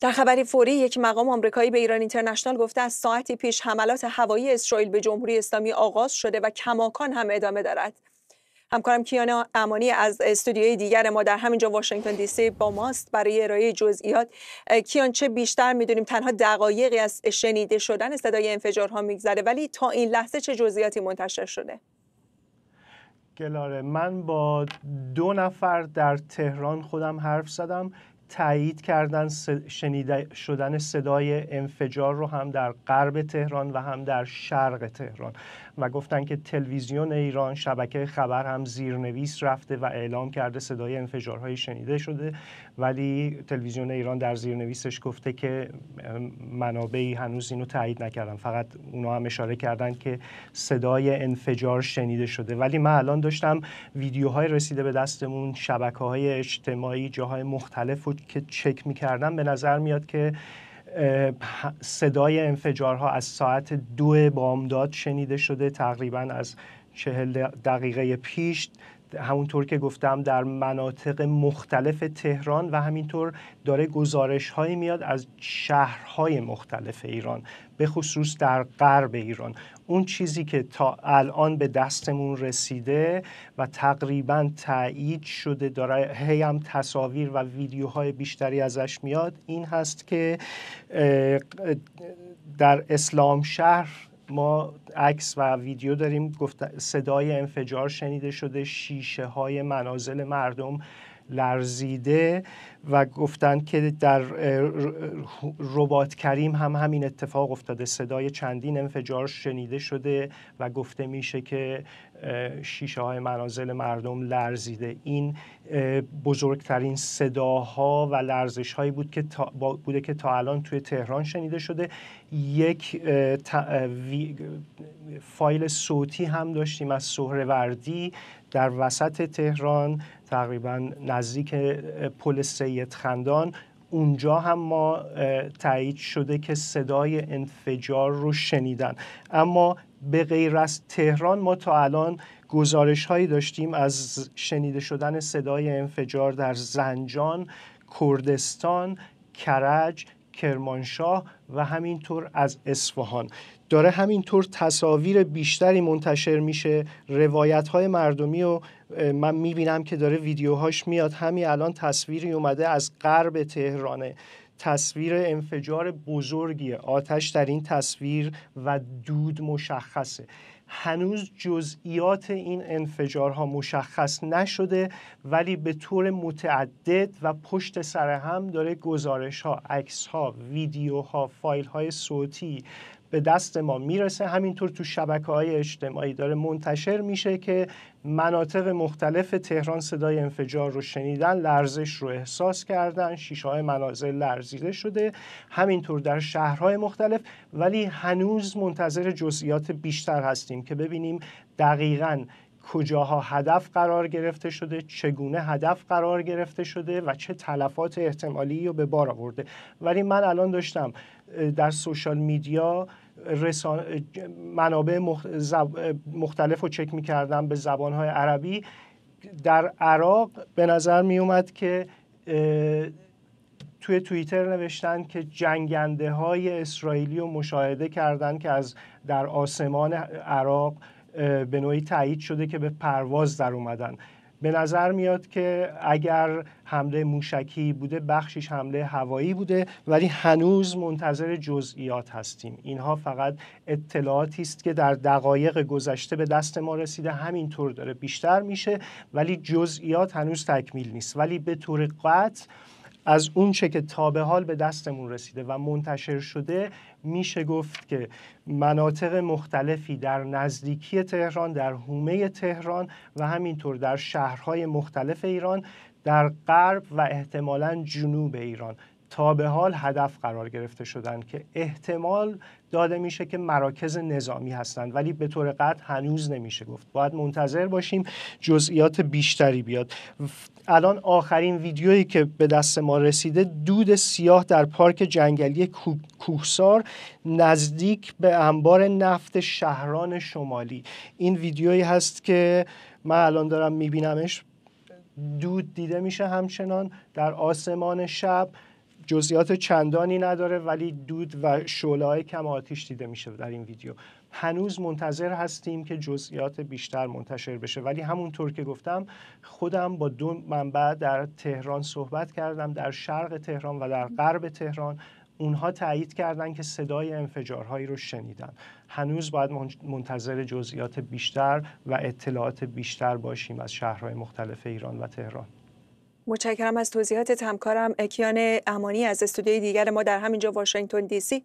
در خبر فوری یک مقام آمریکایی به ایران اینترنشنال گفته از ساعتی پیش حملات هوایی اسرائیل به جمهوری اسلامی آغاز شده و کماکان هم ادامه دارد همکارم کیان امانی از استودیوی دیگر ما در همینجا واشنگتن دی سی با ماست برای ارائه جزئیات کیان چه بیشتر میدونیم تنها دقایقی از شنیده شدن صدای انفجارها میگذره ولی تا این لحظه چه جزئیاتی منتشر شده گلاره من با دو نفر در تهران خودم حرف زدم تایید کردن شنیده شدن صدای انفجار رو هم در غرب تهران و هم در شرق تهران و گفتن که تلویزیون ایران شبکه خبر هم زیرنویس رفته و اعلام کرده صدای انفجارهای شنیده شده ولی تلویزیون ایران در زیرنویسش گفته که منابعی هنوز اینو تایید نکردن فقط اونا هم اشاره کردن که صدای انفجار شنیده شده ولی من الان داشتم ویدیوهای رسیده به دستمون شبکه های اجتماعی جاهای مختلف رو که چک میکردم به نظر میاد که صدای انفجارها از ساعت دو بامداد شنیده شده تقریبا از چهل دقیقه پیش همونطور که گفتم در مناطق مختلف تهران و همینطور داره گزارش هایی میاد از شهرهای مختلف ایران به خصوص در غرب ایران اون چیزی که تا الان به دستمون رسیده و تقریبا تایید شده داره هی هم تصاویر و ویدیوهای بیشتری ازش میاد این هست که در اسلام شهر ما عکس و ویدیو داریم گفت صدای انفجار شنیده شده شیشه های منازل مردم لرزیده و گفتند که در ربات کریم هم همین اتفاق افتاده صدای چندین انفجار شنیده شده و گفته میشه که شیشه های منازل مردم لرزیده این بزرگترین صداها و لرزش هایی بود که تا بوده که تا الان توی تهران شنیده شده یک فایل صوتی هم داشتیم از سهروردی در وسط تهران تقریبا نزدیک پل سید خندان اونجا هم ما تایید شده که صدای انفجار رو شنیدن اما به غیر از تهران ما تا الان گزارش هایی داشتیم از شنیده شدن صدای انفجار در زنجان، کردستان، کرج، کرمانشاه و همینطور از اصفهان داره همینطور تصاویر بیشتری منتشر میشه روایت های مردمی و من میبینم که داره ویدیوهاش میاد همین الان تصویری اومده از غرب تهرانه تصویر انفجار بزرگی آتش در این تصویر و دود مشخصه هنوز جزئیات این انفجارها مشخص نشده ولی به طور متعدد و پشت سر هم داره گزارش ها، عکس ها، ویدیو ها، فایل های صوتی به دست ما میرسه همینطور تو شبکه های اجتماعی داره منتشر میشه که مناطق مختلف تهران صدای انفجار رو شنیدن لرزش رو احساس کردن شیشه های منازل لرزیده شده همینطور در شهرهای مختلف ولی هنوز منتظر جزئیات بیشتر هستیم که ببینیم دقیقاً کجاها هدف قرار گرفته شده چگونه هدف قرار گرفته شده و چه تلفات احتمالی رو به بار آورده ولی من الان داشتم در سوشال میدیا منابع مخ... مختلف رو چک می کردم به زبانهای عربی در عراق به نظر می اومد که توی توییتر نوشتن که جنگنده های اسرائیلی رو مشاهده کردن که از در آسمان عراق به نوعی تایید شده که به پرواز در اومدن به نظر میاد که اگر حمله موشکی بوده بخشش حمله هوایی بوده ولی هنوز منتظر جزئیات هستیم اینها فقط اطلاعاتی است که در دقایق گذشته به دست ما رسیده همینطور داره بیشتر میشه ولی جزئیات هنوز تکمیل نیست ولی به طور قطع از اون چه که تا به حال به دستمون رسیده و منتشر شده میشه گفت که مناطق مختلفی در نزدیکی تهران در حومه تهران و همینطور در شهرهای مختلف ایران در غرب و احتمالا جنوب ایران تا به حال هدف قرار گرفته شدن که احتمال داده میشه که مراکز نظامی هستند ولی به طور قطع هنوز نمیشه گفت باید منتظر باشیم جزئیات بیشتری بیاد الان آخرین ویدیویی که به دست ما رسیده دود سیاه در پارک جنگلی کوهسار نزدیک به انبار نفت شهران شمالی این ویدیویی هست که من الان دارم میبینمش دود دیده میشه همچنان در آسمان شب جزئیات چندانی نداره ولی دود و شعله کم آتیش دیده میشه در این ویدیو هنوز منتظر هستیم که جزئیات بیشتر منتشر بشه ولی همونطور که گفتم خودم با دو منبع در تهران صحبت کردم در شرق تهران و در غرب تهران اونها تایید کردن که صدای انفجارهایی رو شنیدن هنوز باید منتظر جزئیات بیشتر و اطلاعات بیشتر باشیم از شهرهای مختلف ایران و تهران متشکرم از توضیحات همکارم اکیان امانی از استودیوی دیگر ما در همینجا واشنگتن دی سی